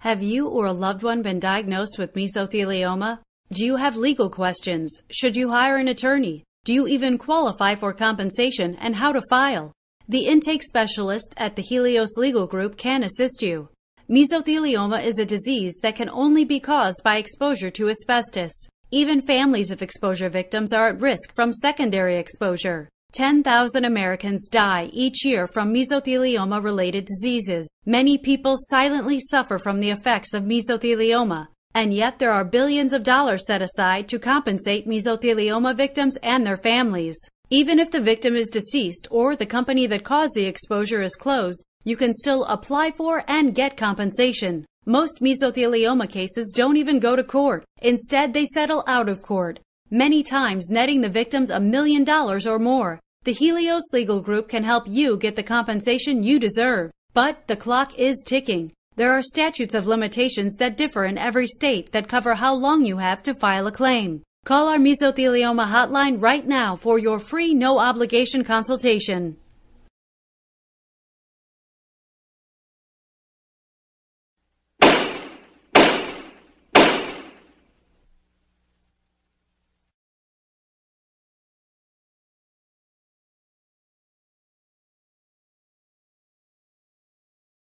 Have you or a loved one been diagnosed with mesothelioma? Do you have legal questions? Should you hire an attorney? Do you even qualify for compensation and how to file? The intake specialist at the Helios Legal Group can assist you. Mesothelioma is a disease that can only be caused by exposure to asbestos. Even families of exposure victims are at risk from secondary exposure. 10,000 Americans die each year from mesothelioma related diseases. Many people silently suffer from the effects of mesothelioma, and yet there are billions of dollars set aside to compensate mesothelioma victims and their families. Even if the victim is deceased or the company that caused the exposure is closed, you can still apply for and get compensation. Most mesothelioma cases don't even go to court. Instead, they settle out of court, many times netting the victims a million dollars or more. The Helios Legal Group can help you get the compensation you deserve. But the clock is ticking. There are statutes of limitations that differ in every state that cover how long you have to file a claim. Call our mesothelioma hotline right now for your free no obligation consultation.